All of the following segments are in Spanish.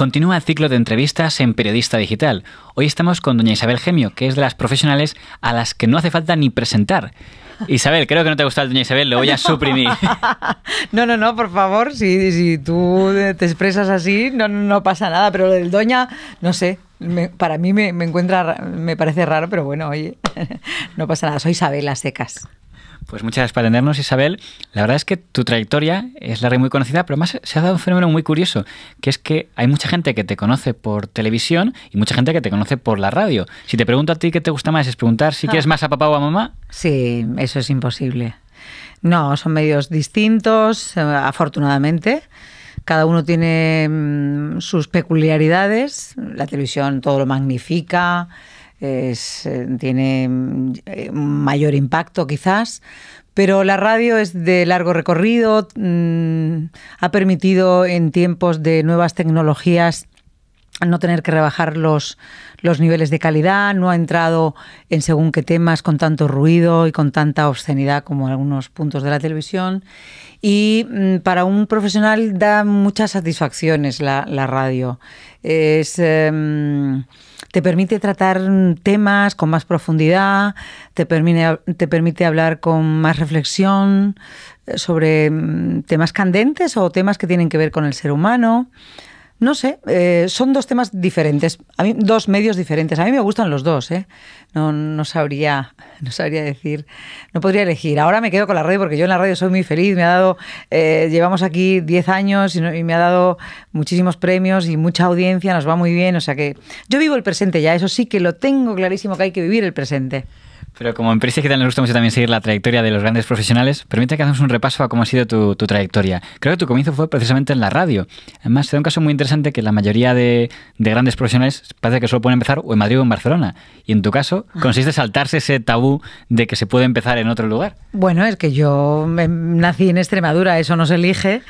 Continúa el ciclo de entrevistas en Periodista Digital. Hoy estamos con doña Isabel Gemio, que es de las profesionales a las que no hace falta ni presentar. Isabel, creo que no te gusta el doña Isabel, lo voy a suprimir. No, no, no, por favor, si, si tú te expresas así, no, no pasa nada, pero lo del doña, no sé, para mí me, me, encuentra, me parece raro, pero bueno, oye, no pasa nada. Soy Isabel a Secas. Pues muchas gracias por atendernos, Isabel. La verdad es que tu trayectoria es la y muy conocida, pero además se ha dado un fenómeno muy curioso, que es que hay mucha gente que te conoce por televisión y mucha gente que te conoce por la radio. Si te pregunto a ti qué te gusta más, es preguntar si ah. quieres más a papá o a mamá. Sí, eso es imposible. No, son medios distintos, eh, afortunadamente. Cada uno tiene mm, sus peculiaridades. La televisión todo lo magnifica es, eh, tiene mm, eh, mayor impacto quizás, pero la radio es de largo recorrido, mm, ha permitido en tiempos de nuevas tecnologías no tener que rebajar los, los niveles de calidad, no ha entrado en según qué temas con tanto ruido y con tanta obscenidad como en algunos puntos de la televisión. Y mm, para un profesional da muchas satisfacciones la, radio. Es. Em, te permite tratar temas con más profundidad, te permite, hablar con más reflexión eh, sobre mm, temas candentes o temas que tienen que ver con el ser humano. No sé, eh, son dos temas diferentes, dos medios diferentes. A mí me gustan los dos, ¿eh? No, no, sabría, no sabría decir, no podría elegir. Ahora me quedo con la radio porque yo en la radio soy muy feliz, me ha dado, eh, llevamos aquí 10 años y, y, me ha dado muchísimos premios y mucha audiencia, nos va muy bien, o sea que yo vivo el presente ya, eso sí que lo tengo clarísimo que hay que vivir el presente. Pero como empresa digital nos gusta mucho también seguir la trayectoria de los grandes profesionales, permite que hagamos un repaso a cómo ha sido tu, trayectoria. Creo que tu comienzo fue precisamente en la radio. Además, te da un caso muy interesante que la mayoría de, de, grandes profesionales parece que solo pueden empezar o en Madrid o en Barcelona. Y en tu caso, consiste saltarse ese tabú de que se puede empezar en otro lugar. Bueno, es que yo em, nací en Extremadura, eso no se elige.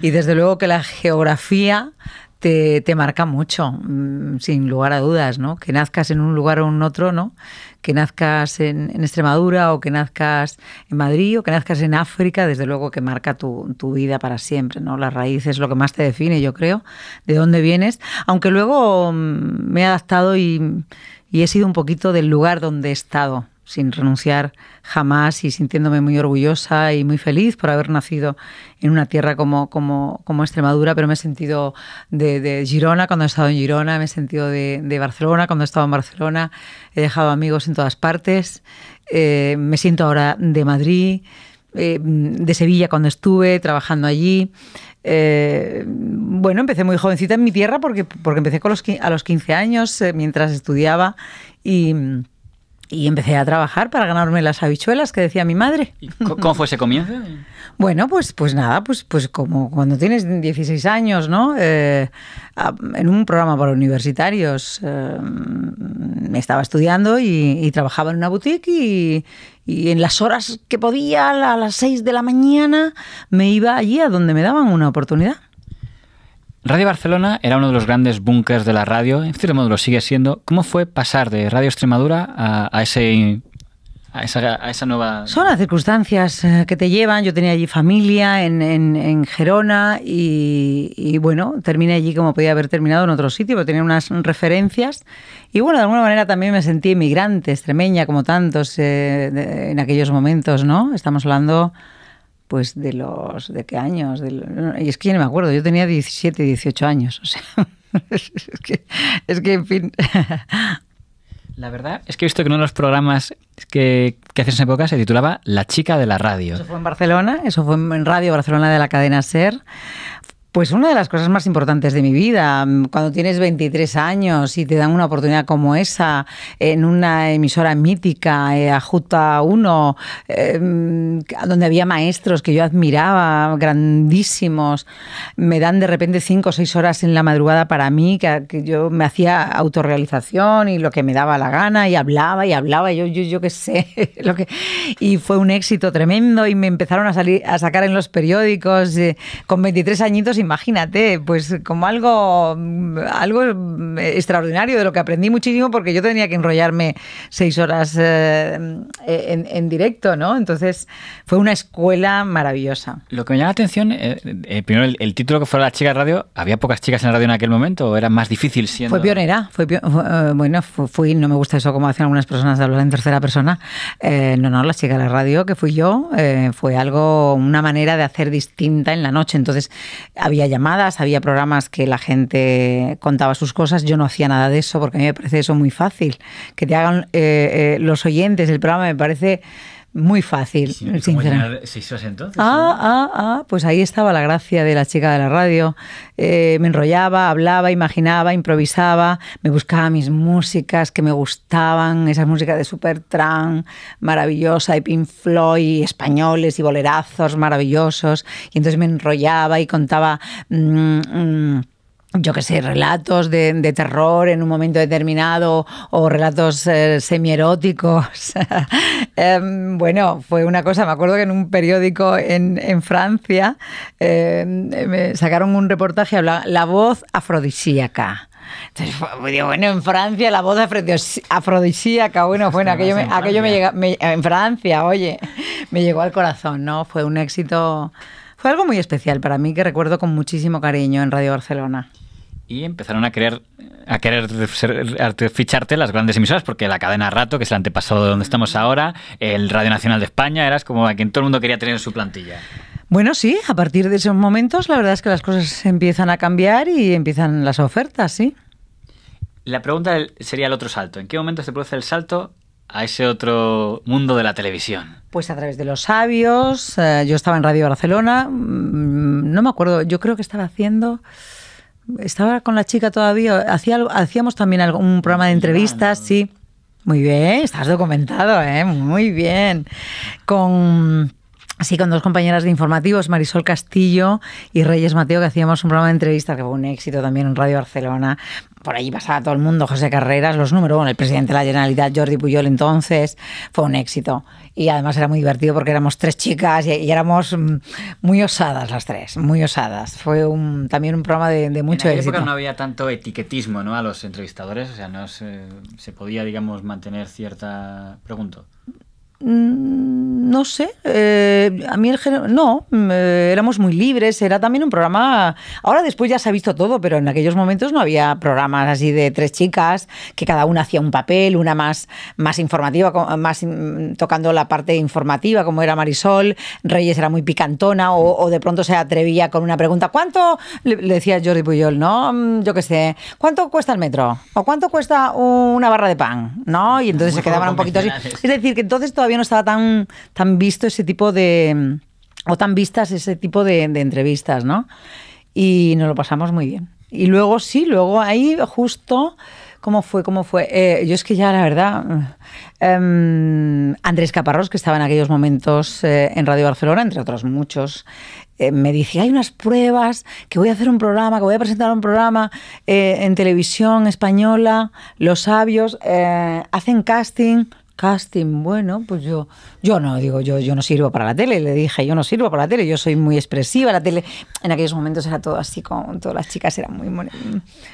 Y desde luego que la geografía te, marca mucho, mm, sin lugar a dudas, ¿no? Que nazcas en un lugar o en otro, ¿no? Que nazcas en, Extremadura o que nazcas en Madrid o que nazcas en África, desde luego que marca tu, vida para siempre, ¿no? La raíz es lo que más te define, yo creo, de dónde vienes. Aunque luego mm, me he adaptado y he sido un poquito del lugar donde he estado, sin renunciar jamás y sintiéndome muy orgullosa y muy feliz por haber nacido en una tierra como, como, como Extremadura, pero me he sentido de, Girona cuando he estado en Girona, me he sentido de, Barcelona cuando he estado en Barcelona, he dejado amigos en todas partes, eh, me siento ahora de Madrid, eh, de Sevilla cuando estuve trabajando allí. Eh, bueno, empecé muy jovencita en mi tierra porque, porque empecé con los, a los 15 años mientras estudiaba y y empecé a trabajar para ganarme las habichuelas que decía mi madre. ¿Cómo fue ese comienzo? bueno, pues, pues nada, pues, pues como cuando tienes 16 años, ¿no? Eh, en un programa para universitarios eh, me estaba estudiando y, trabajaba en una boutique y, y en las horas que podía, a las 6 de la mañana, me iba allí a donde me daban una oportunidad. Radio Barcelona era uno de los grandes búnkers de la radio, en cierto modo lo sigue siendo. ¿Cómo fue pasar de Radio Extremadura a, esa, nueva... Son las circunstancias eh, que te llevan. Yo tenía allí familia en, Gerona y, bueno, terminé allí como podía haber terminado en otro sitio, pero tenía unas referencias. Y bueno, de alguna manera también me sentí inmigrante, extremeña, como tantos eh, en aquellos momentos, ¿no? Estamos hablando pues de los, ¿de qué años? y es que yo no me acuerdo, yo tenía 17, 18 años, o sea, es, que, es que, en fin. La verdad es que he visto que uno de los programas que, que hacía en época se titulaba La chica de la radio. Eso fue en Barcelona, eso fue en Radio Barcelona de la cadena SER. Pues una de las cosas más importantes de mi vida, cuando tienes 23 años y te dan una oportunidad como esa en una emisora mítica, eh, Ajuta 1, em, donde había maestros que yo admiraba, grandísimos, me dan de repente 5 o 6 horas en la madrugada para mí, que, yo me hacía autorrealización y lo que me daba la gana y hablaba y hablaba, yo, yo, qué sé, lo que... y fue un éxito tremendo y me empezaron a, salir, a sacar en los periódicos eh, con 23 añitos imagínate, pues como algo, algo mm, extraordinario de lo que aprendí muchísimo porque yo tenía que enrollarme seis horas eh, en, en, directo, ¿no? Entonces fue una escuela maravillosa. Lo que me llama la atención, eh, eh, primero el, título que fue La Chica de Radio, ¿había pocas chicas en la radio en aquel momento o era más difícil siendo...? Fue pionera, fue, bueno, fui, no me gusta eso como hacen algunas personas de hablar en tercera persona, no, no, La Chica de la Radio que fui yo fue algo, una manera de hacer distinta en la noche, entonces había llamadas, había programas que la gente contaba sus cosas. Yo no hacía nada de eso porque a mí me parece eso muy fácil. Que te hagan eh, eh, los oyentes el programa me parece muy fácil, pues sinceramente. Se entonces? Ah, ah, ah, pues ahí estaba la gracia de la chica de la radio. Eh, me enrollaba, hablaba, imaginaba, improvisaba, me buscaba mis músicas que me gustaban, esas músicas de Supertramp, maravillosa, y Pink Floyd, españoles y bolerazos maravillosos. Y entonces me enrollaba y contaba... Mm, mm, yo qué sé, relatos de, terror en un momento determinado o relatos semi eh, semieróticos. Eh, bueno, fue una cosa, me acuerdo que en un periódico en, Francia eh, me sacaron un reportaje, hablaban la voz afrodisíaca. Entonces, digo, bueno, en Francia la voz afrodisíaca, bueno, pues bueno, aquello, me, aquello me llega, en Francia, oye, me llegó al corazón, ¿no? Fue un éxito, fue algo muy especial para mí que recuerdo con muchísimo cariño en Radio Barcelona y empezaron a querer, a querer ficharte las grandes emisoras, porque la cadena Rato, que es el antepasado de donde estamos ahora, el Radio Nacional de España, eras como a quien todo el mundo quería tener en su plantilla. Bueno, sí, a partir de esos momentos la verdad es que las cosas empiezan a cambiar y empiezan las ofertas, sí. La pregunta sería el otro salto. ¿En qué momento se produce el salto a ese otro mundo de la televisión? Pues a través de los sabios. Eh, yo estaba en Radio Barcelona. Mm, no me acuerdo, yo creo que estaba haciendo estaba con la chica todavía. hacíamos también algún programa de entrevistas, sí. Muy bien, estás documentado, ¿eh? Muy bien. Con. Así con dos compañeras de informativos, Marisol Castillo y Reyes Mateo, que hacíamos un programa de entrevistas que fue un éxito también en Radio Barcelona. Por allí pasaba todo el mundo, José Carreras, los números, el presidente de la Generalidad Jordi Puyol, entonces, fue un éxito y además era muy divertido porque éramos tres chicas y, éramos mm, muy osadas las tres, muy osadas. Fue un, también un programa de, de mucho en éxito. época no había tanto etiquetismo ¿no? a los entrevistadores, o sea, no se, se podía, digamos, mantener cierta... Pregunto. Mm, no sé, eh, a mí el género, no, mm, eh, éramos muy libres, era también un programa, ahora después ya se ha visto todo, pero en aquellos momentos no había programas así de tres chicas, que cada una hacía un papel, una más, más informativa, más mm, tocando la parte informativa, como era Marisol, Reyes era muy picantona, o, de pronto se atrevía con una pregunta, ¿cuánto, le, decía Jordi Puyol, ¿no? Yo qué sé, ¿cuánto cuesta el metro? ¿O cuánto cuesta una barra de pan? ¿No? Y entonces se quedaban un poquito así. Es decir, que entonces todavía no estaba tan, tan visto ese tipo de, o tan vistas ese tipo de, entrevistas, ¿no? Y nos lo pasamos muy bien. Y luego sí, luego ahí justo... ¿Cómo fue? ¿Cómo fue? Eh, yo es que ya, la verdad, em, Andrés Caparrós, que estaba en aquellos momentos eh, en Radio Barcelona, entre otros muchos, eh, me dice hay unas pruebas, que voy a hacer un programa, que voy a presentar un programa en televisión española, Los Sabios, hacen casting casting, bueno, pues yo, yo no, digo, yo, yo no sirvo para la tele, le dije, yo no sirvo para la tele, yo soy muy expresiva, la tele en aquellos momentos era todo así, con todas las chicas eran muy,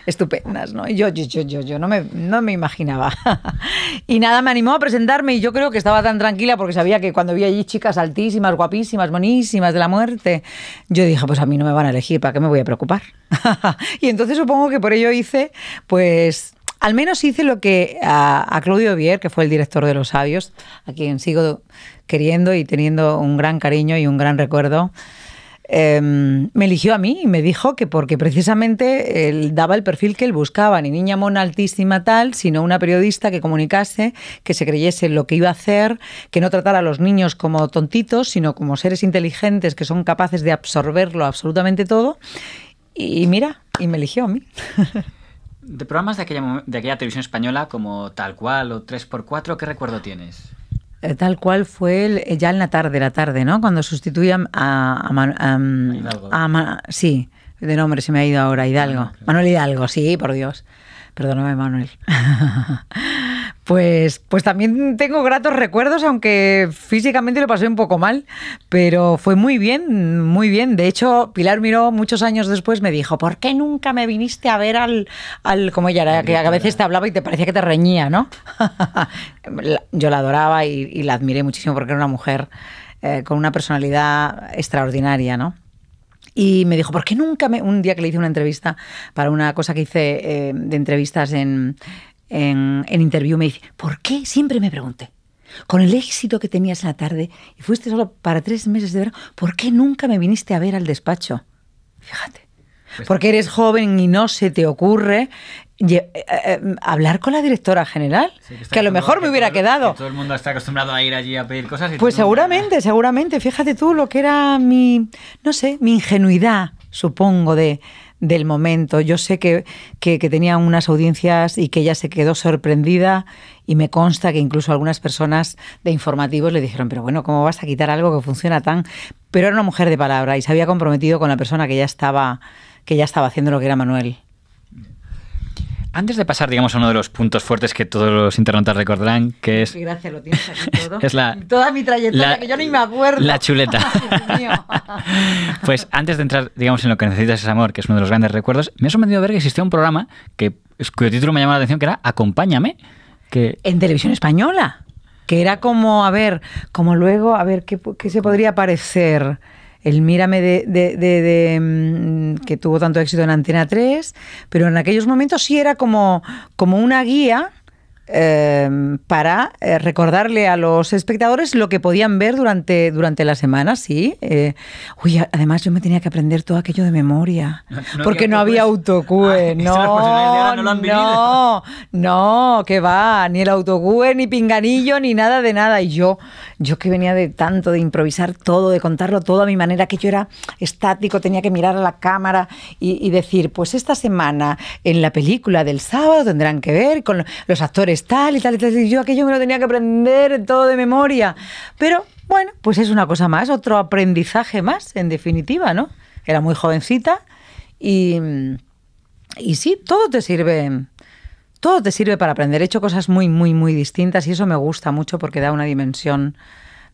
estupendas, ¿no? Y yo, yo, yo, yo, yo no me, no me imaginaba. y nada, me animó a presentarme y yo creo que estaba tan tranquila porque sabía que cuando vi allí chicas altísimas, guapísimas, monísimas, de la muerte, yo dije, pues a mí no me van a elegir, ¿para qué me voy a preocupar? y entonces supongo que por ello hice, pues al menos hice lo que a, Claudio Vier, que fue el director de Los Sabios, a quien sigo queriendo y teniendo un gran cariño y un gran recuerdo. Em, me eligió a mí y me dijo que porque precisamente él daba el perfil que él buscaba, ni niña mona altísima tal, sino una periodista que comunicase, que se creyese lo que iba a hacer, que no tratara a los niños como tontitos, sino como seres inteligentes que son capaces de absorberlo absolutamente todo. Y mira, y me eligió a mí. De programas de aquella, de aquella televisión española como Tal Cual o 3x4, ¿qué recuerdo tienes? Eh, Tal cual fue eh, ya en la tarde, la tarde, ¿no? Cuando sustituían a, a, mm, Hidalgo. sí, de nombre se me ha ido ahora, Hidalgo. Manuel Hidalgo, sí, por Dios. Perdóname, Manuel. Pues, pues también tengo gratos recuerdos, aunque físicamente lo pasé un poco mal, pero fue muy bien, muy bien. De hecho, Pilar Miró muchos años después me dijo, ¿por qué nunca me viniste a ver al, al como ella era, que a veces te hablaba y te parecía que te reñía, ¿no? Yo la adoraba y, la admiré muchísimo porque era una mujer eh, con una personalidad extraordinaria, ¿no? Y me dijo, ¿por qué nunca me...? Un día que le hice una entrevista para una cosa que hice eh, de entrevistas en, en, en interview me dice, ¿por qué? Siempre me pregunté. Con el éxito que tenías en la tarde y fuiste solo para tres meses de verano, ¿por qué nunca me viniste a ver al despacho? Fíjate. Pues Porque eres joven y no se te ocurre eh, eh, eh, hablar con la directora general, que, a lo mejor me hubiera quedado. todo el mundo está acostumbrado a ir allí a pedir cosas. pues seguramente, seguramente. Fíjate tú lo que era mi, no sé, mi ingenuidad, supongo, de, del momento. Yo sé que, que, tenía unas audiencias y que ella se quedó sorprendida y me consta que incluso algunas personas de informativos le dijeron, pero bueno, ¿cómo vas a quitar algo que funciona tan? Pero era una mujer de palabra y se había comprometido con la persona que ya estaba, que ya estaba haciendo lo que era Manuel. Antes de pasar, digamos, a uno de los puntos fuertes que todos los internautas recordarán, que es... Qué gracia, lo tienes aquí todo. es Toda mi trayectoria, que yo ni me acuerdo. La chuleta. pues antes de entrar, digamos, en lo que necesitas es amor, que es uno de los grandes recuerdos, me ha sorprendido ver que existía un programa que, cuyo título me llamó la atención, que era Acompáñame. Que... En televisión española. Que era como, a ver, como luego, a ver, ¿qué, se podría parecer? El mírame de, mm, que tuvo tanto éxito en Antena 3, pero en aquellos momentos sí era como, como una guía Em, para eh, recordarle a los espectadores lo que podían ver durante, durante la semana, sí. Eh. uy, además yo me tenía que aprender todo aquello de memoria, porque no había pues, autocue, no, no, no, que va, ni el autocue, ni pinganillo, ni nada de nada. Y yo, yo que venía de tanto, de improvisar todo, de contarlo todo a mi manera, que yo era estático, tenía que mirar a la cámara y decir, pues esta semana en la película del sábado tendrán que ver con los actores tal y tal y tal. Y yo aquello me lo tenía que aprender todo de memoria. Pero bueno, pues es una cosa más, otro aprendizaje más, en definitiva, ¿no? Era muy jovencita y, y sí, todo te sirve. Todo te sirve para aprender. He hecho cosas muy, muy, muy distintas y eso me gusta mucho porque da una dimensión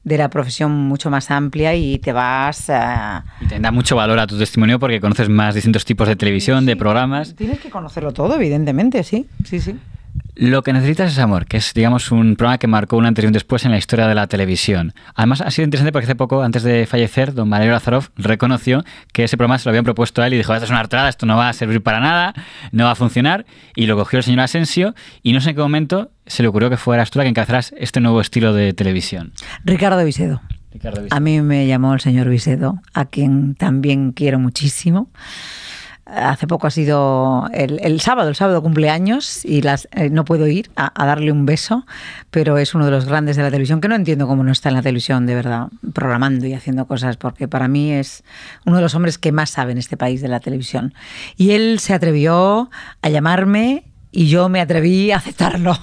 de la profesión mucho más amplia y te vas a... Y te da mucho valor a tu testimonio porque conoces más distintos tipos de televisión, de programas. Tienes que conocerlo todo, evidentemente, sí, sí, sí. Lo que necesitas es amor, que es, digamos, un programa que marcó un antes y un después en la historia de la televisión. Además, ha sido interesante porque hace poco, antes de fallecer, don Valerio Lázaro reconoció que ese programa se lo habían propuesto a él y dijo: Esto es una artrada, esto no va a servir para nada, no va a funcionar. Y lo cogió el señor Asensio y no sé en qué momento se le ocurrió que fuera tú la que encarcerás este nuevo estilo de televisión. Ricardo Vicedo. A mí me llamó el señor Vicedo, a quien también quiero muchísimo hace poco ha sido el, el, sábado, el sábado cumpleaños y las, eh, no puedo ir a, a, darle un beso, pero es uno de los grandes de la televisión que no entiendo cómo no está en la televisión de verdad, programando y haciendo cosas, porque para mí es uno de los hombres que más sabe en este país de la televisión. Y él se atrevió a llamarme y yo me atreví a aceptarlo,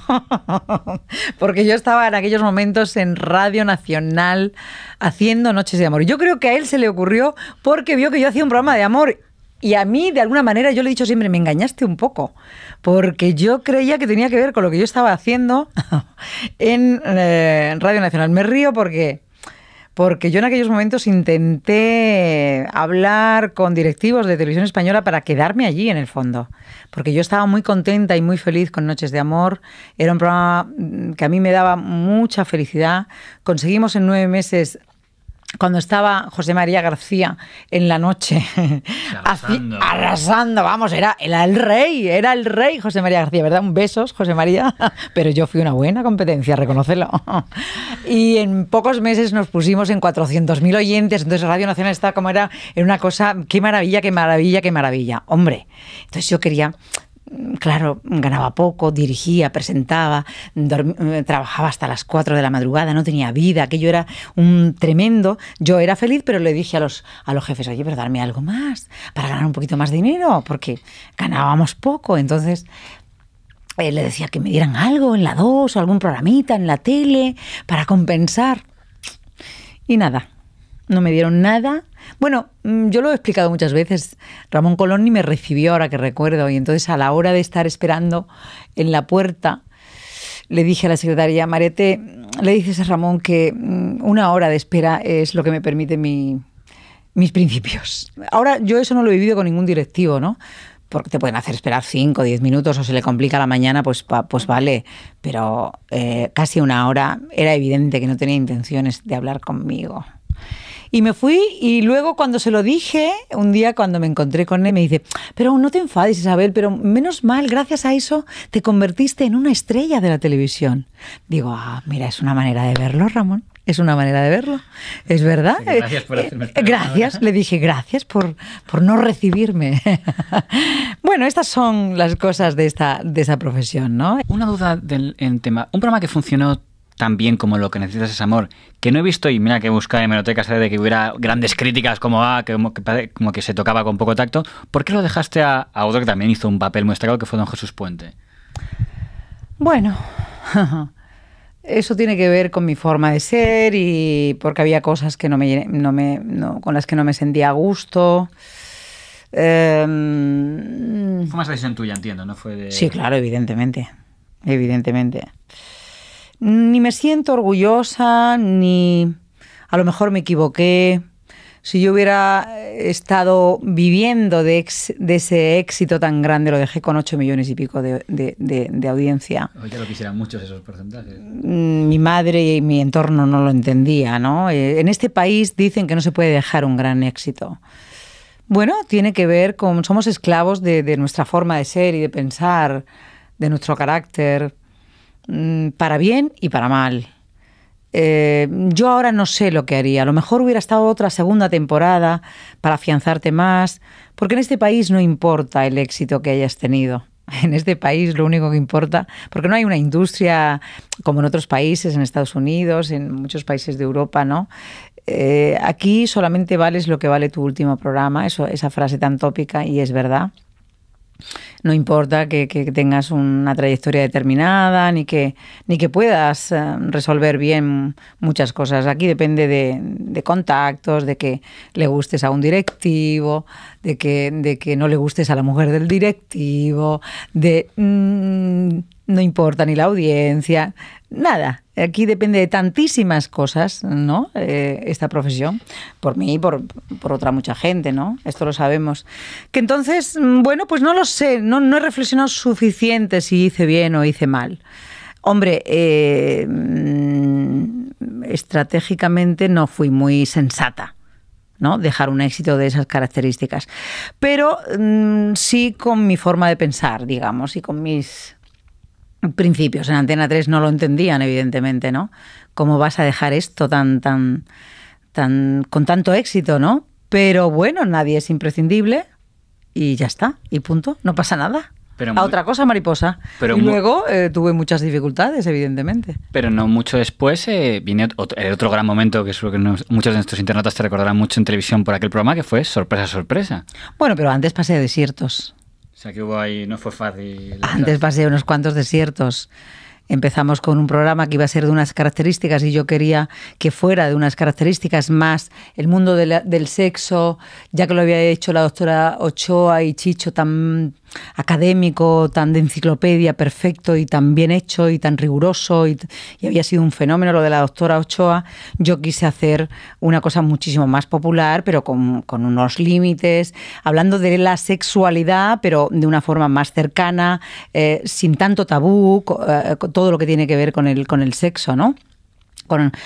porque yo estaba en aquellos momentos en Radio Nacional haciendo Noches de Amor. Yo creo que a él se le ocurrió porque vio que yo hacía un programa de amor y a mí, de alguna manera, yo le he dicho siempre, me engañaste un poco, porque yo creía que tenía que ver con lo que yo estaba haciendo en eh, Radio Nacional. Me río porque, porque yo en aquellos momentos intenté hablar con directivos de televisión española para quedarme allí en el fondo, porque yo estaba muy contenta y muy feliz con Noches de Amor. Era un programa mm, que a mí me daba mucha felicidad. Conseguimos en nueve meses cuando estaba José María García en la noche arrasando. vamos, era, el rey, era el rey José María García, ¿verdad? Un besos, José María, pero yo fui una buena competencia, reconocelo Y en pocos meses nos pusimos en 400.000 oyentes, entonces Radio Nacional estaba como era, era una cosa, qué maravilla, qué maravilla, qué maravilla, hombre. Entonces yo quería claro, ganaba poco, dirigía, presentaba, eh, trabajaba hasta las 4 de la madrugada, no tenía vida, aquello era un tremendo. Yo era feliz, pero le dije a los, a los jefes, oye, pero darme algo más, para ganar un poquito más de dinero, porque ganábamos poco. Entonces, eh, le decía que me dieran algo en la 2 o algún programita en la tele para compensar. Y nada, no me dieron nada. Bueno, mm, yo lo he explicado muchas veces. Ramón Colón ni me recibió ahora que recuerdo. Y entonces a la hora de estar esperando en la puerta, le dije a la secretaria, Marete, mm, le dices a Ramón que mm, una hora de espera es lo que me permite mis principios. Ahora yo eso no lo he vivido con ningún directivo, ¿no? porque te pueden hacer esperar cinco, o 10 minutos o se le complica la mañana, pues, pues vale, pero eh, casi una hora era evidente que no tenía intenciones de hablar conmigo. Y me fui y luego cuando se lo dije, un día cuando me encontré con él, me dice, pero no te enfades Isabel, pero menos mal, gracias a eso te convertiste en una estrella de la televisión. Digo, ah, mira, es una manera de verlo, Ramón. Es una manera de verlo. Es verdad. gracias por hacerme esperar eh, Gracias, le dije gracias por, por no recibirme. bueno, estas son las cosas de esta, de esa profesión, ¿no? Una duda del en tema. Un programa que funcionó tan bien como lo que necesitas es amor. Que no he visto, y mira que buscaba hemerotecas de que hubiera grandes críticas como, ah, que, como, que, se tocaba con poco tacto. ¿Por qué lo dejaste a, otro que también hizo un papel muy que fue don Jesús Puente? Bueno, eso tiene que ver con mi forma de ser y porque había cosas que no me, no me con las que no me sentía a gusto. Em, fue más decisión tuya, entiendo, ¿no? Fue Sí, claro, evidentemente. Evidentemente ni me siento orgullosa, ni a lo mejor me equivoqué. Si yo hubiera eh, estado viviendo de, de ese éxito tan grande, lo dejé con ocho millones y pico de, audiencia. lo quisieran muchos esos porcentajes. Mm, mi madre y mi entorno no lo entendía, ¿no? Eh, en este país dicen que no se puede dejar un gran éxito. Bueno, tiene que ver con. Somos esclavos de, de, nuestra forma de ser y de pensar, de nuestro carácter. Mm, para bien y para mal. Eh, yo ahora no sé lo que haría. A lo mejor hubiera estado otra segunda temporada para afianzarte más, porque en este país no importa el éxito que hayas tenido. En este país lo único que importa, porque no hay una industria como en otros países, en Estados Unidos, en muchos países de Europa, ¿no? Eh, aquí solamente vales lo que vale tu último programa, esa frase tan tópica y es verdad no importa que, tengas una trayectoria determinada, ni que, ni que puedas eh, resolver bien muchas cosas. Aquí depende de, de contactos, de que le gustes a un directivo, de que, de que no le gustes a la mujer del directivo, de... Mm, no importa ni la audiencia, nada. Aquí depende de tantísimas cosas, ¿no? Eh, esta profesión, por mí y por, otra mucha gente, ¿no? Esto lo sabemos. Que entonces, mm, bueno, pues no lo sé, no, he reflexionado suficiente si hice bien o hice mal. Hombre, eh, mm, estratégicamente no fui muy sensata. ¿no? dejar un éxito de esas características. Pero mm, sí con mi forma de pensar, digamos, y con mis principios. En Antena 3 no lo entendían, evidentemente, ¿no? ¿Cómo vas a dejar esto tan, tan, tan, con tanto éxito, ¿no? Pero bueno, nadie es imprescindible y ya está, y punto, no pasa nada. Pero a otra cosa mariposa. y luego eh, tuve muchas dificultades, evidentemente. Pero no mucho después eh, viene eh, otro, gran momento que, que muchos de nuestros internautas te recordarán mucho en televisión por aquel programa, que fue Sorpresa, Sorpresa. Bueno, pero antes pasé de desiertos sea que hubo ahí, no fue fácil. Antes pasé unos cuantos desiertos. Empezamos con un programa que iba a ser de unas características y yo quería que fuera de unas características más el mundo del sexo, ya que lo había hecho la doctora Ochoa y Chicho tan académico, tan de enciclopedia, perfecto y tan bien hecho y tan riguroso y, había sido un fenómeno lo de la doctora Ochoa, yo quise hacer una cosa muchísimo más popular, pero con, unos límites, hablando de la sexualidad, pero de una forma más cercana, eh, sin tanto tabú, eh, todo lo que tiene que ver con el, con el sexo, ¿no?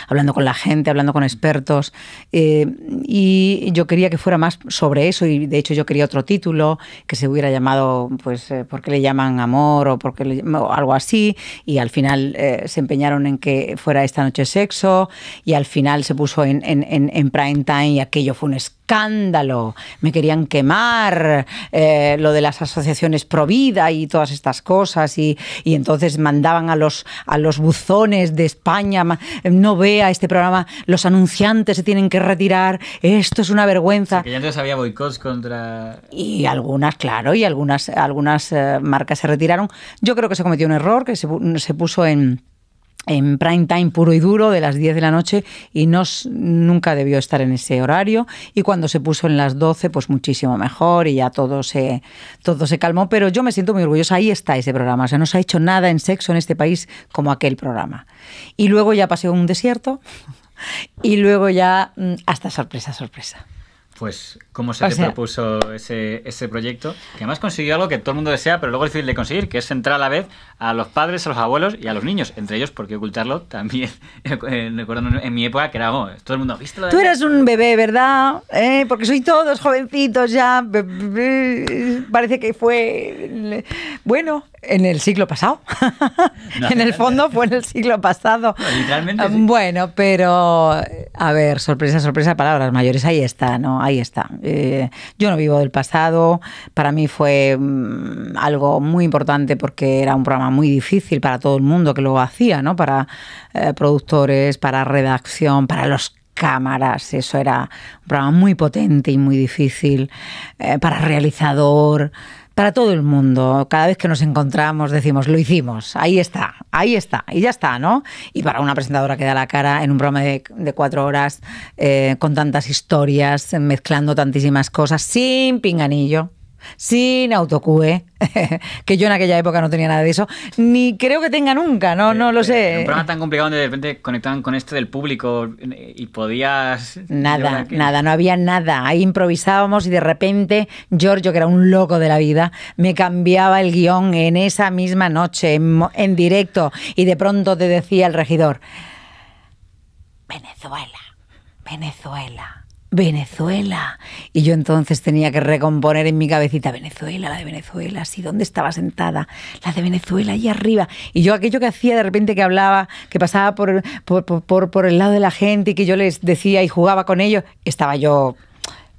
hablando con la gente, hablando con expertos. Eh, y yo quería que fuera más sobre eso y de hecho yo quería otro título que se hubiera llamado, pues, eh, ¿por qué le llaman amor o, por qué algo así? Y al final eh, se empeñaron en que fuera esta noche sexo y al final se puso en, en prime time y aquello fue un escándalo escándalo, me querían quemar, eh, lo de las asociaciones Provida y todas estas cosas, y, y, entonces mandaban a los, a los buzones de España, no vea este programa, los anunciantes se tienen que retirar, esto es una vergüenza. que ya antes había boicots contra... Y algunas, claro, y algunas, algunas eh, marcas se retiraron. Yo creo que se cometió un error, que se, se puso en en prime time puro y duro de las 10 de la noche y no, nunca debió estar en ese horario y cuando se puso en las 12 pues muchísimo mejor y ya todo se, todo se calmó, pero yo me siento muy orgullosa, ahí está ese programa, o sea, no se ha hecho nada en sexo en este país como aquel programa. Y luego ya pasé un desierto y luego ya mm, hasta sorpresa, sorpresa pues cómo se propuso ese, ese, proyecto, que además consiguió algo que todo el mundo desea, pero luego es difícil de conseguir, que es centrar a la vez a los padres, a los abuelos y a los niños, entre ellos, porque ocultarlo también, eh, recuerdo en mi época que era, todo el mundo, ¿viste Tú eras un bebé, ¿verdad? ¿Eh? Porque soy todos jovencitos ya, parece que fue, bueno, en el siglo pasado, en el fondo fue en el siglo pasado. Literalmente. Bueno, pero, a ver, sorpresa, sorpresa, palabras mayores, ahí está, ¿no? ahí está. Eh, yo no vivo del pasado, para mí fue mm, algo muy importante porque era un programa muy difícil para todo el mundo que lo hacía, ¿no? Para eh, productores, para redacción, para los cámaras, eso era un programa muy potente y muy difícil, eh, para realizador para todo el mundo. Cada vez que nos encontramos decimos, lo hicimos, ahí está, ahí está, y ya está, ¿no? Y para una presentadora que da la cara en un programa de, cuatro horas, eh, con tantas historias, mezclando tantísimas cosas, sin pinganillo, sin autocue, que yo en aquella época no tenía nada de eso, ni creo que tenga nunca, no, lo sé. un programa tan complicado donde de repente conectaban con este del público eh, y podías... Nada, nada, no había nada. Ahí improvisábamos y de repente Giorgio, que era un loco de la vida, me cambiaba el guión en esa misma noche, en directo, y de pronto te decía el regidor, Venezuela, Venezuela. Venezuela. Y yo entonces tenía que recomponer en mi cabecita Venezuela, la de Venezuela, así ¿dónde estaba sentada? La de Venezuela, ahí arriba. Y yo aquello que hacía de repente que hablaba, que pasaba por, por, por, por el lado de la gente y que yo les decía y jugaba con ellos, estaba yo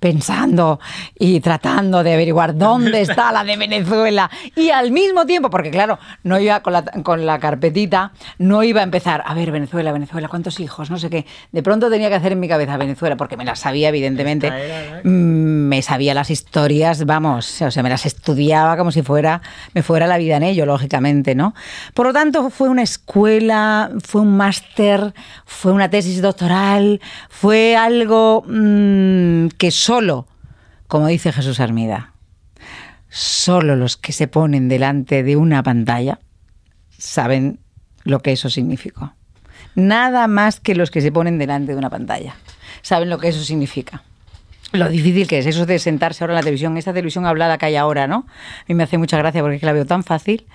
pensando y tratando de averiguar dónde está la de Venezuela. Y al mismo tiempo, porque claro, no iba con la, con la carpetita, no iba a empezar, a ver, Venezuela, Venezuela, ¿cuántos hijos? No sé qué. De pronto tenía que hacer en mi cabeza Venezuela, porque me la sabía, evidentemente. Mm, me sabía las historias, vamos, o sea, me las estudiaba como si fuera, me fuera la vida en ello, lógicamente, ¿no? Por lo tanto, fue una escuela, fue un máster, fue una tesis doctoral, fue algo mm, que solo, como dice Jesús Armida, solo los que se ponen delante de una pantalla saben lo que eso significa. Nada más que los que se ponen delante de una pantalla saben lo que eso significa. Lo difícil que es eso de sentarse ahora en la televisión, esa televisión hablada que hay ahora, ¿no? A mí me hace mucha gracia porque es que la veo tan fácil.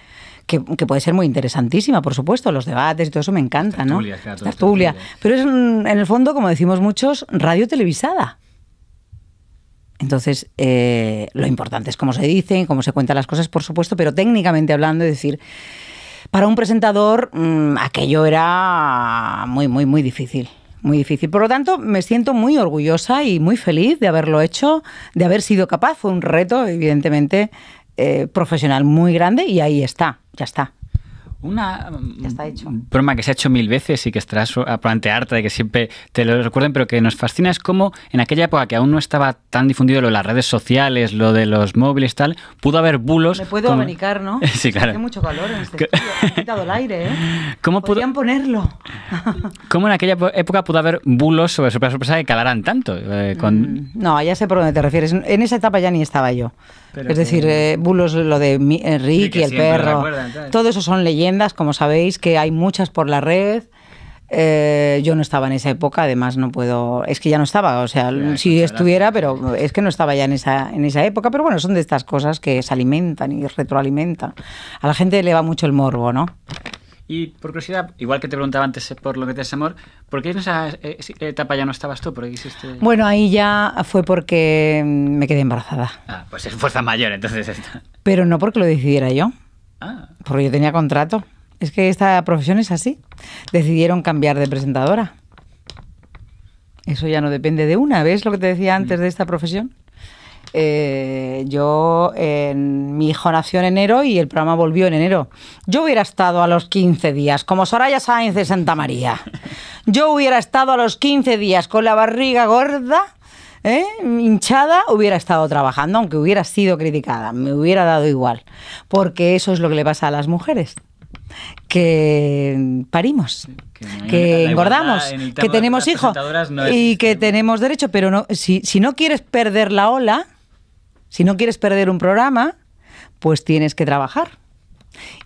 Que, puede ser muy interesantísima, por supuesto, los debates y todo eso me encanta, ¿no? Tertulia. Pero es, en el fondo, como decimos muchos, radio televisada. Entonces, eh, lo importante es cómo se dicen, cómo se cuentan las cosas, por supuesto, pero técnicamente hablando, es decir, para un presentador mm, aquello era muy, muy, muy difícil. Muy difícil. Por lo tanto, me siento muy orgullosa y muy feliz de haberlo hecho, de haber sido capaz. Fue un reto, evidentemente, eh, profesional muy grande y ahí está, ya está una mm, broma que se ha hecho mil veces y que estarás a harta de que siempre te lo recuerden, pero que nos fascina es cómo en aquella época que aún no estaba tan difundido lo de las redes sociales, lo de los móviles, tal, pudo haber bulos. Me puedo como... ¿no? sí, claro. Hace mucho calor en este quitado el aire, ¿eh? ¿Cómo Podrían ponerlo. ¿Cómo en aquella época pudo haber bulos sobre sorpresa, que calaran tanto? Eh, con... Mm, no, ya sé por dónde te refieres. En esa etapa ya ni estaba yo es decir, eh, bulos lo de Enrique eh, y el perro. todo eso son leyendas, como sabéis, que hay muchas por la red. Eh, yo no estaba en esa época, además no puedo, es que ya no estaba, o sea, si estuviera, pero es que no estaba ya en esa, en esa época, pero bueno, son de estas cosas que se alimentan y retroalimentan. A la gente le va mucho el morbo, ¿no? Y por curiosidad, igual que te preguntaba antes eh, por lo que te hace amor, ¿por qué en esa eh, etapa ya no estabas tú? Bueno, ahí ya fue porque mm, me quedé embarazada. Ah, pues es fuerza mayor entonces Pero no porque lo decidiera yo. Ah. Porque yo tenía contrato. Es que esta profesión es así. Decidieron cambiar de presentadora. Eso ya no depende de una. ¿Ves lo que te decía antes mm. de esta profesión? Eh, yo, mi hijo nació en enero y el programa volvió en enero. Yo hubiera estado a los 15 días, como Soraya Sáenz de Santa María. Yo hubiera estado a los 15 días con la barriga gorda, ¿eh? hinchada, hubiera estado trabajando, aunque hubiera sido criticada. Me hubiera dado igual, porque eso es lo que le pasa a las mujeres que parimos, que, engordamos, que tenemos hijos y que tenemos derecho, pero no, si, si no quieres perder la ola, si no quieres perder un programa, pues tienes que trabajar.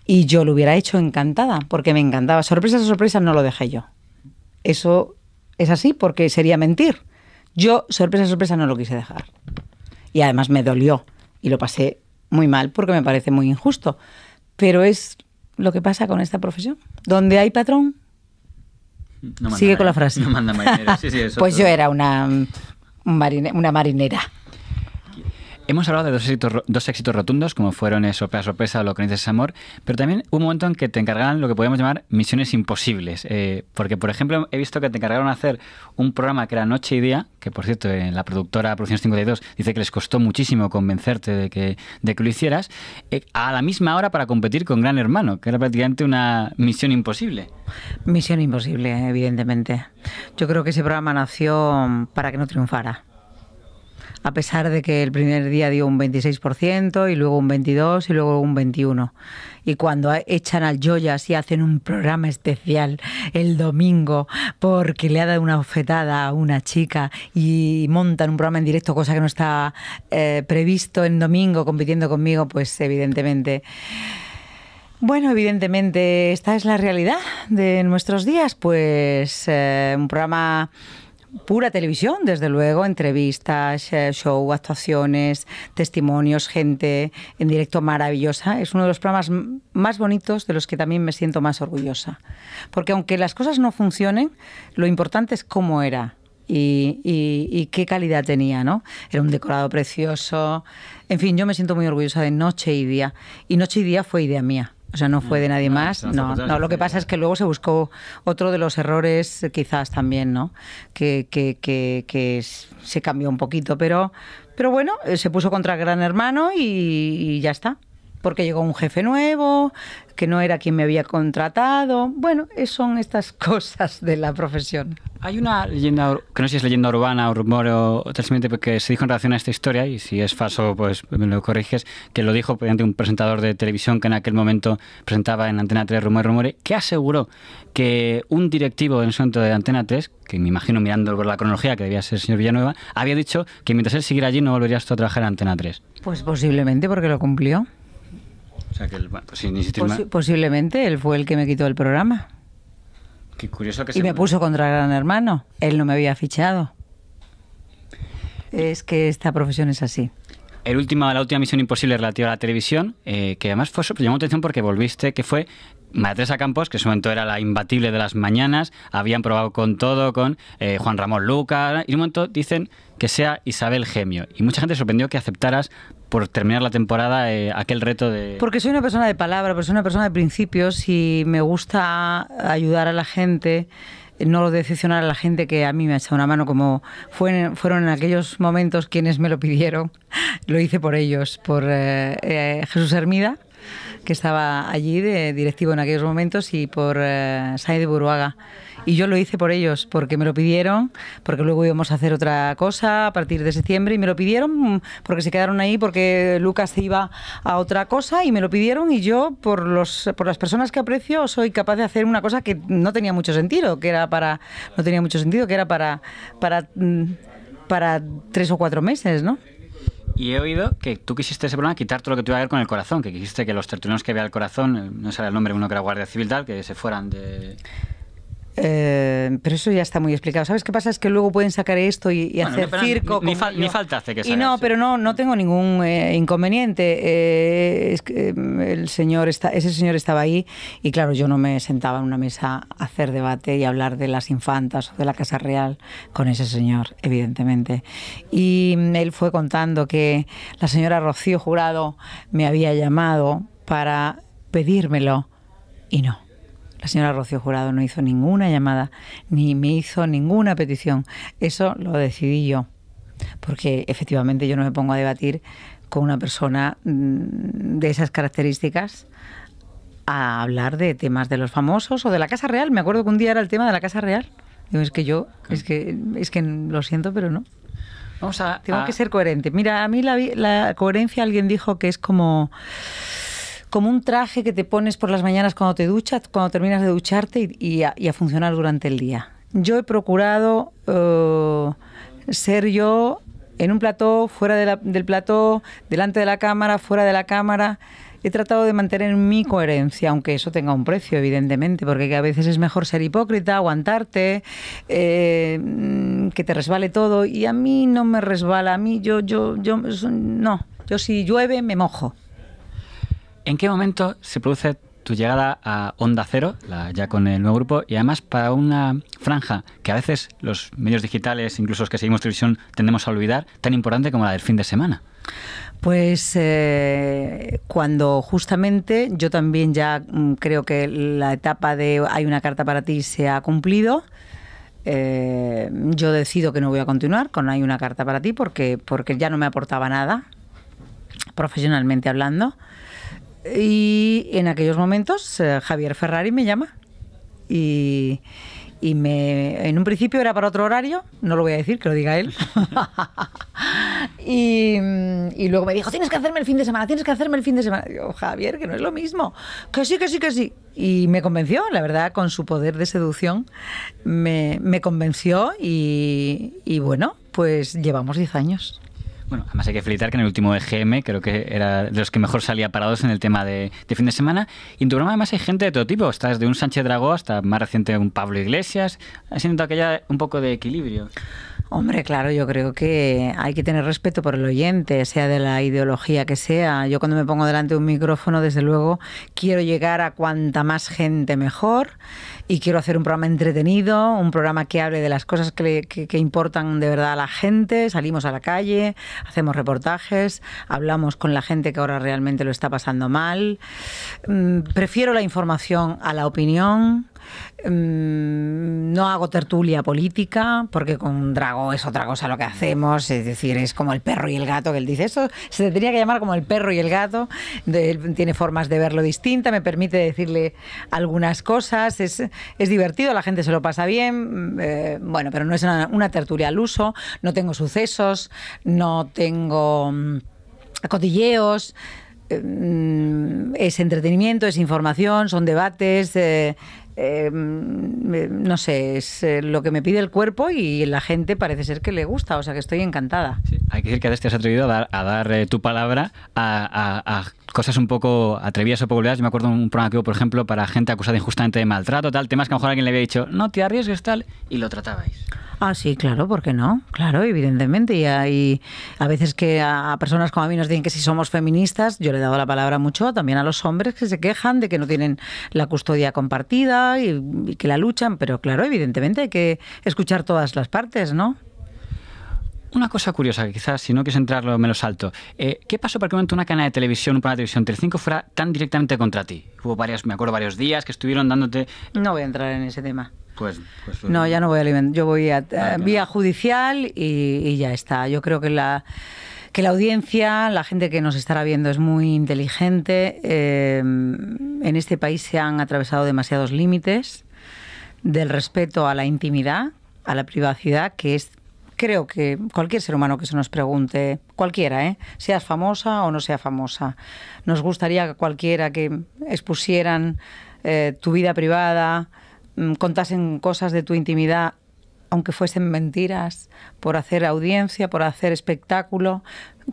Y yo lo hubiera hecho encantada, porque me encantaba. Sorpresa, sorpresa, no lo dejé yo. Eso es así, porque sería mentir. Yo, sorpresa, sorpresa, no lo quise dejar. Y además me dolió y lo pasé muy mal porque me parece muy injusto. Pero es lo que pasa con esta profesión. Donde hay patrón, Sigue con la frase. pues yo era una, una marinera. Hemos hablado de dos éxitos, dos éxitos rotundos, como fueron Sorpresa, Sorpresa, Lo que necesitas amor, pero también un momento en que te encargaron lo que podemos llamar misiones imposibles. Eh, porque, por ejemplo, he visto que te encargaron hacer un programa que era Noche y Día, que, por cierto, eh, la productora Producciones 52 dice que les costó muchísimo convencerte de que, de que lo hicieras, eh, a la misma hora para competir con Gran Hermano, que era prácticamente una misión imposible. Misión imposible, evidentemente. Yo creo que ese programa nació para que no triunfara a pesar de que el primer día dio un 26% y luego un 22% y luego un 21%. Y cuando echan al Joyas y hacen un programa especial el domingo porque le ha dado una ofetada a una chica y montan un programa en directo, cosa que no está eh, previsto en domingo compitiendo conmigo, pues evidentemente... Bueno, evidentemente esta es la realidad de nuestros días, pues eh, un programa pura televisión, desde luego, entrevistas, eh, show, actuaciones, testimonios, gente en directo maravillosa. Es uno de los programas más bonitos de los que también me siento más orgullosa. Porque aunque las cosas no funcionen, lo importante es cómo era. Y, qué calidad tenía, ¿no? Era un decorado precioso. En fin, yo me siento muy orgullosa de Noche y Día. Y Noche y Día fue idea mía. O sea, no fue de mm, nadie más. No, lo que pasa es que luego se buscó otro de los errores, quizás también, ¿no? Que, que, que, se cambió un poquito, pero, pero bueno, eh, se puso contra Gran Hermano y ya está porque llegó un jefe nuevo, que no era quien me había contratado. Bueno, son estas cosas de la profesión. Hay una leyenda, que no sé si es leyenda urbana o rumor o transmite, porque se dijo en relación a esta historia, y si es falso, pues me lo corriges, que lo dijo mediante un presentador de televisión que en aquel momento presentaba en Antena 3 Rumor Rumore, que aseguró que un directivo del centro de Antena 3, que me imagino mirando por la cronología que debía ser el señor Villanueva, había dicho que mientras él siguiera allí no volverías a trabajar en Antena 3. Pues posiblemente porque lo cumplió posiblemente él fue el que me quitó el programa. Qué curioso que Y me puso contra Gran Hermano. Él no me había fichado. Es que esta profesión es así. El último, la última misión imposible relativa a la televisión, eh, que además fue, llamó atención porque volviste, que fue María Teresa Campos, que en su momento era la imbatible de las mañanas, habían probado con todo, con eh, Juan Ramón Lucas, y en un momento dicen que sea Isabel Gemio. Y mucha gente sorprendió que aceptaras por terminar la temporada eh, aquel reto de... Porque soy una persona de palabra, pero soy una persona de principios y me gusta ayudar a la gente, eh, no lo decepcionar a la gente que a mí me ha echado una mano, como fue, fueron en aquellos momentos quienes me lo pidieron. Lo hice por ellos, por eh, Jesús Hermida, que estaba allí de directivo en aquellos momentos, y por Said Buruaga y yo lo hice por ellos, porque me lo pidieron, porque luego íbamos a hacer otra cosa a partir de septiembre y me lo pidieron porque se quedaron ahí, porque Lucas iba a otra cosa y me lo pidieron y yo, por, los, por las personas que aprecio, soy capaz de hacer una cosa que no tenía mucho sentido, que era para, no tenía mucho sentido, que era para, para, mm, para tres o cuatro meses, ¿no? Y he oído que tú quisiste ese programa quitar todo lo que tuviera que ver con el corazón, que quisiste que los tertulianos que había el corazón, eh, no sé el nombre uno que era guardia civil tal, que se fueran de... Eh, pero eso ya está muy explicado. ¿Sabes qué pasa? Es que luego pueden sacar esto y, hacer circo. Ni, falta hace que sea. Y no, pero no, no tengo ningún eh, inconveniente. Eh, es que, el señor está, ese señor estaba ahí y claro, yo no me sentaba en una mesa a hacer debate y hablar de las infantas o de la Casa Real con ese señor, evidentemente. Y él fue contando que la señora Rocío Jurado me había llamado para pedírmelo y no. La señora Rocío Jurado no hizo ninguna llamada, ni me hizo ninguna petición. Eso lo decidí yo, porque efectivamente yo no me pongo a debatir con una persona mm, de esas características a hablar de temas de los famosos o de la Casa Real. Me acuerdo que un día era el tema de la Casa Real. es que yo, es que, es que lo siento, pero no. Vamos a, Tengo que ser coherente. Mira, a mí la, la coherencia alguien dijo que es como como un traje que te pones por las mañanas cuando te duchas, cuando terminas de ducharte y, a, funcionar durante el día. Yo he procurado eh, ser yo en un plató, fuera del plató, delante de la cámara, fuera de la cámara. He tratado de mantener mi coherencia, aunque eso tenga un precio, evidentemente, porque a veces es mejor ser hipócrita, aguantarte, eh, que te resbale todo. Y a mí no me resbala, a mí yo, yo, yo, no. Yo si llueve me mojo. ¿En qué momento se produce tu llegada a Onda Cero, ya con el nuevo grupo, y además para una franja que a veces los medios digitales, incluso los que seguimos televisión, tendemos a olvidar, tan importante como la del fin de semana? Pues eh, cuando justamente yo también ya mm, creo que la etapa de hay una carta para ti se ha cumplido. Eh, yo decido que no voy a continuar con hay una carta para ti porque, porque ya no me aportaba nada, profesionalmente hablando. Y en aquellos momentos eh, Javier Ferrari me llama y, me, en un principio era para otro horario, no lo voy a decir, que lo diga él. y, luego me dijo, tienes que hacerme el fin de semana, tienes que hacerme el fin de semana. Y Javier, que no es lo mismo. Que sí, que sí, que sí. Y me convenció, la verdad, con su poder de seducción, me, me convenció y, y bueno, pues llevamos diez años. Bueno, además hay que felicitar que en el último EGM creo que era de los que mejor salía parados en el tema de, fin de semana. Y en tu programa además hay gente de todo tipo. Estás de un Sánchez Dragó hasta más reciente un Pablo Iglesias. Has intentado que haya un poco de equilibrio. Hombre, claro, yo creo que hay que tener respeto por el oyente, sea de la ideología que sea. Yo cuando me pongo delante de un micrófono, desde luego, quiero llegar a cuanta más gente mejor y quiero hacer un programa entretenido, un programa que hable de las cosas que, importan de verdad a la gente. Salimos a la calle, hacemos reportajes, hablamos con la gente que ahora realmente lo está pasando mal. Mm, prefiero la información a la opinión. Mm, no hago tertulia política, porque con Drago es otra cosa lo que hacemos, es decir, es como el perro y el gato que él dice. Eso se tendría que llamar como el perro y el gato, él tiene formas de verlo distinta, me permite decirle algunas cosas, es, es divertido, la gente se lo pasa bien, mm, eh, bueno, pero no es una, tertulia al uso, no tengo sucesos, no tengo mm, cotilleos eh, mm, es entretenimiento, es información, son debates, eh, eh, no sé, es eh, lo que me pide el cuerpo y la gente parece ser que le gusta, o sea que estoy encantada. hay que decir que a veces te has atrevido a dar, a dar eh, tu palabra a, cosas un poco atrevidas o populares. Yo me acuerdo de un programa que hubo, por ejemplo, para gente acusada injustamente de maltrato, tal, temas que a lo mejor alguien le había dicho, no te arriesgues, tal, y lo tratabais. Ah, sí, claro, ¿por qué no? Claro, evidentemente. Y hay a veces que a, personas como a mí nos dicen que si somos feministas, yo le he dado la palabra mucho también a los hombres que se quejan de que no tienen la custodia compartida y, que la luchan, pero claro, evidentemente hay que escuchar todas las partes, ¿no? Una cosa curiosa, quizás, si no quieres entrarlo, me lo salto. Eh, ¿Qué pasó para que una cadena de televisión, un programa de televisión Telecinco, fuera tan directamente contra ti? Hubo varias, me acuerdo, varios días que estuvieron dándote... No voy a entrar en ese tema. Pues, pues no, ya no voy a... Yo voy a, ah, eh, vía judicial y ya está. Yo creo que la que la audiencia, la gente que nos estará viendo es muy inteligente. Eh, en este país se han atravesado demasiados límites del respeto a la intimidad, a la privacidad, que es, creo que cualquier ser humano que se nos pregunte, cualquiera, ¿eh? seas famosa o no sea famosa, nos gustaría que cualquiera que expusieran eh, tu vida privada, mm, contasen cosas de tu intimidad aunque fuesen mentiras, por hacer audiencia, por hacer espectáculo,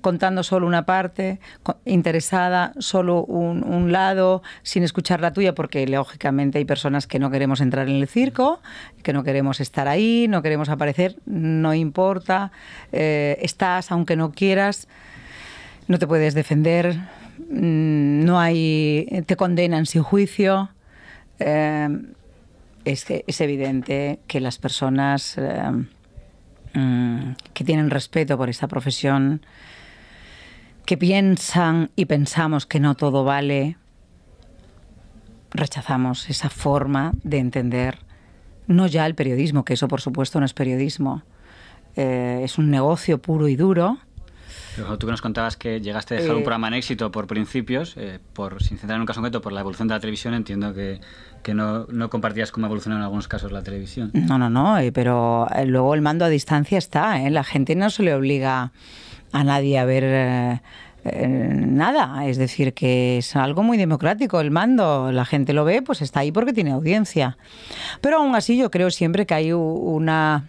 contando solo una parte, interesada solo un, lado, sin escuchar la tuya, porque lógicamente hay personas que no queremos entrar en el circo, que no queremos estar ahí, no queremos aparecer, no importa, eh, estás aunque no quieras, no te puedes defender, mm, no hay, te condenan sin juicio. Eh, es, evidente que las personas eh, mm, que tienen respeto por esta profesión, que piensan y pensamos que no todo vale, rechazamos esa forma de entender no ya el periodismo, que eso por supuesto no es periodismo, eh, es un negocio puro y duro, pero tú que nos contabas que llegaste a dejar eh. un programa en éxito por principios, eh, por sin centrar en un caso concreto, por la evolución de la televisión, entiendo que, que no, no, compartías cómo evolucionó en algunos casos la televisión. No, no, no, eh, pero luego el mando a distancia está, la gente no se le obliga a nadie a ver nada, es decir, que es algo muy democrático el mando, la gente lo ve, pues está ahí porque tiene audiencia. Pero aún así yo creo siempre que hay una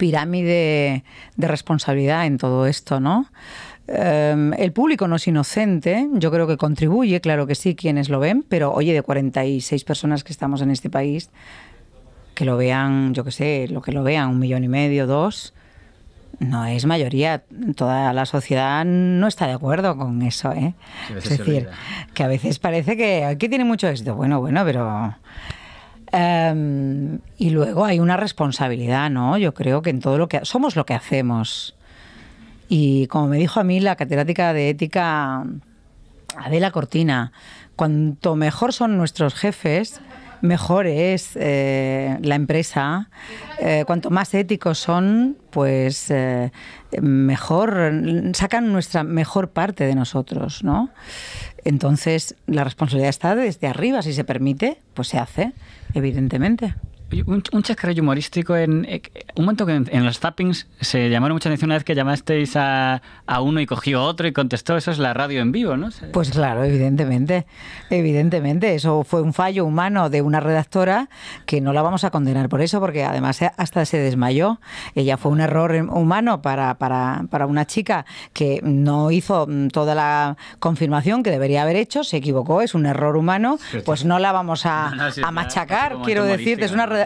pirámide de responsabilidad en todo esto, ¿no? Em, el público no es inocente, yo creo que contribuye, claro que sí, quienes lo ven, pero oye, de 46 personas que estamos en este país, que lo vean, yo qué sé, lo que lo vean, un millón y medio, dos, no es mayoría. Toda la sociedad no está de acuerdo con eso, ¿eh? es decir, que a veces parece que aquí tiene mucho éxito. Bueno, bueno, pero Em, y luego hay una responsabilidad, ¿no? Yo creo que en todo lo que somos lo que hacemos. Y como me dijo a mí la catedrática de ética Adela Cortina, cuanto mejor son nuestros jefes, mejor es eh, la empresa. Eh, cuanto más éticos son, pues eh, mejor sacan nuestra mejor parte de nosotros, ¿no? Entonces la responsabilidad está desde arriba, si se permite, pues se hace evidentemente un, un humorístico en, eh, un momento que en, los zappings se llamaron mucha atención una vez que llamasteis a, a, uno y cogió otro y contestó, eso es la radio en vivo, ¿no? Pues claro, evidentemente, evidentemente, eso fue un fallo humano de una redactora que no la vamos a condenar por eso, porque además hasta se desmayó, ella fue un error humano para, para, para una chica que no hizo mm, toda la confirmación que debería haber hecho, se equivocó, es un error humano, pues no la vamos a, a machacar, quiero decir, es una redactora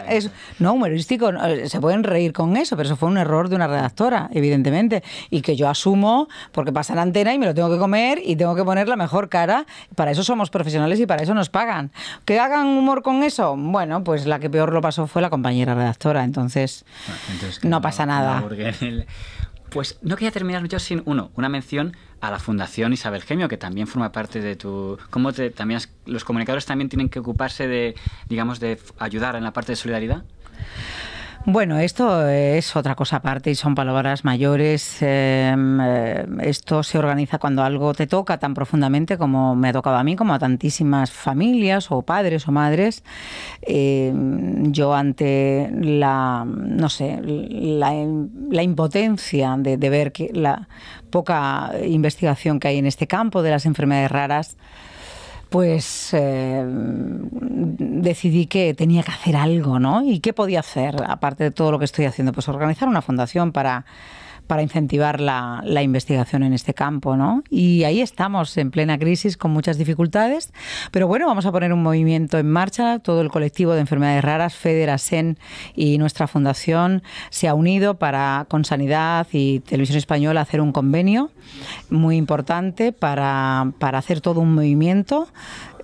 no humorístico, se pueden reír con eso, pero eso fue un error de una redactora, evidentemente, y que yo asumo porque pasa la antena y me lo tengo que comer y tengo que poner la mejor cara, para eso somos profesionales y para eso nos pagan. ¿Que hagan humor con eso? Bueno, pues la que peor lo pasó fue la compañera redactora, entonces, ah, no, pasa nada. Pues no quería terminar mucho sin uno, una mención a la Fundación Isabel Gemio, que también forma parte de tu... ¿Cómo te, también los comunicadores también tienen que ocuparse de, digamos, de ayudar en la parte de solidaridad? Bueno, esto es otra cosa aparte y son palabras mayores. Em, eh, esto se organiza cuando algo te toca tan profundamente como me ha tocado a mí, como a tantísimas familias o padres o madres. Em, yo ante la, no sé, la, impotencia de, de ver que la poca investigación que hay en este campo de las enfermedades raras, pues em, decidí que tenía que hacer algo, ¿no? ¿Y qué podía hacer? Aparte de todo lo que estoy haciendo, pues organizar una fundación para para incentivar la, investigación en este campo. ¿no? Y ahí estamos, en plena crisis, con muchas dificultades, pero bueno, vamos a poner un movimiento en marcha. Todo el colectivo de enfermedades raras, FEDERASEN y nuestra fundación se ha unido para, con Sanidad y Televisión Española, hacer un convenio muy importante para, para hacer todo un movimiento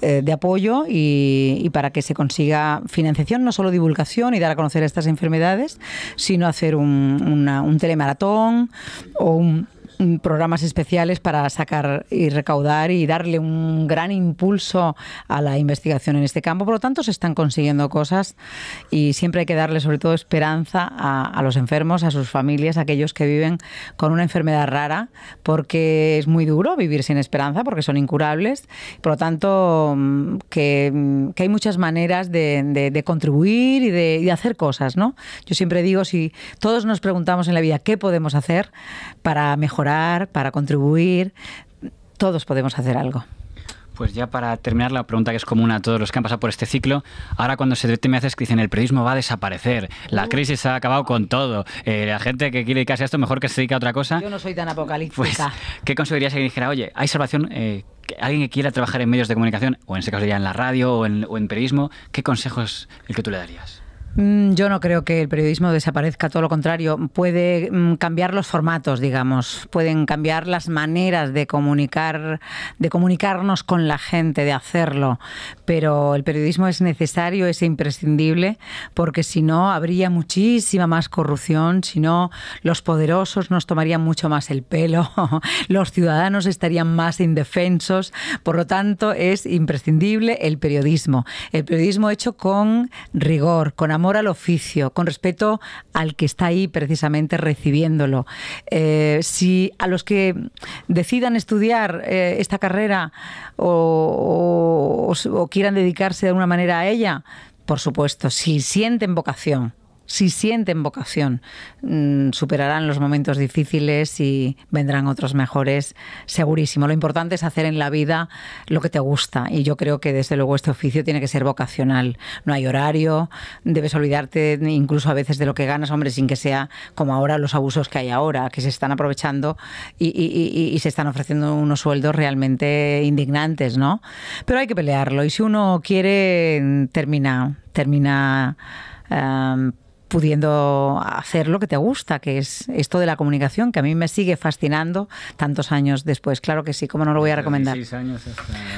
eh, de apoyo y, para que se consiga financiación, no solo divulgación y dar a conocer estas enfermedades, sino hacer un, un telemaratón o un programas especiales para sacar y recaudar y darle un gran impulso a la investigación en este campo. Por lo tanto, se están consiguiendo cosas y siempre hay que darle sobre todo esperanza a, los enfermos, a sus familias, a aquellos que viven con una enfermedad rara, porque es muy duro vivir sin esperanza, porque son incurables. Por lo tanto, mm, mm, que, hay muchas maneras de, contribuir y de, y hacer cosas. ¿no? Yo siempre digo, si todos nos preguntamos en la vida qué podemos hacer para mejorar, para contribuir, todos podemos hacer algo. Pues ya para terminar, la pregunta que es común a todos los que han pasado por este ciclo, ahora cuando se te me hace que dicen el periodismo va a desaparecer, la crisis ha acabado con todo, eh, la gente que quiere dedicarse a esto mejor que se dedique a otra cosa. Yo no soy tan apocalíptica. Pues, ¿Qué conseguirías que dijera, oye, hay salvación, eh, alguien que quiera trabajar en medios de comunicación, o en ese caso ya en la radio o en, o en periodismo, qué consejos el que tú le darías? Mm, yo no creo que el periodismo desaparezca, todo lo contrario, puede mm, cambiar los formatos, digamos, pueden cambiar las maneras de comunicar, de comunicarnos con la gente, de hacerlo, pero el periodismo es necesario, es imprescindible, porque si no habría muchísima más corrupción, si no los poderosos nos tomarían mucho más el pelo, los ciudadanos estarían más indefensos, por lo tanto es imprescindible el periodismo, el periodismo hecho con rigor, con amor al oficio, con respeto al que está ahí precisamente recibiéndolo. Eh, si a los que decidan estudiar eh, esta carrera o, o quieran dedicarse de alguna manera a ella, por supuesto, si sienten vocación, si sienten vocación, mm, superarán los momentos difíciles y vendrán otros mejores, segurísimo. Lo importante es hacer en la vida lo que te gusta y yo creo que desde luego este oficio tiene que ser vocacional. No hay horario, debes olvidarte incluso a veces de lo que ganas, hombre, sin que sea como ahora los abusos que hay ahora, que se están aprovechando y, se están ofreciendo unos sueldos realmente indignantes, ¿no? Pero hay que pelearlo y si uno quiere, termina, termina. Em, pudiendo hacer lo que te gusta, que es esto de la comunicación, que a mí me sigue fascinando tantos años después. Claro que sí, ¿cómo no lo voy a recomendar?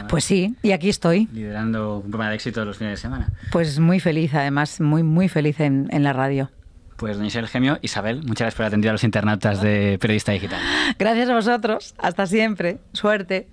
Pues sí, y aquí estoy. Liderando un programa de éxito los fines de semana. Pues muy feliz, además, muy, muy feliz en, la radio. Pues doña Isabel Gemio, Isabel, muchas gracias por atender a los internautas de Periodista Digital. Gracias a vosotros, hasta siempre, suerte.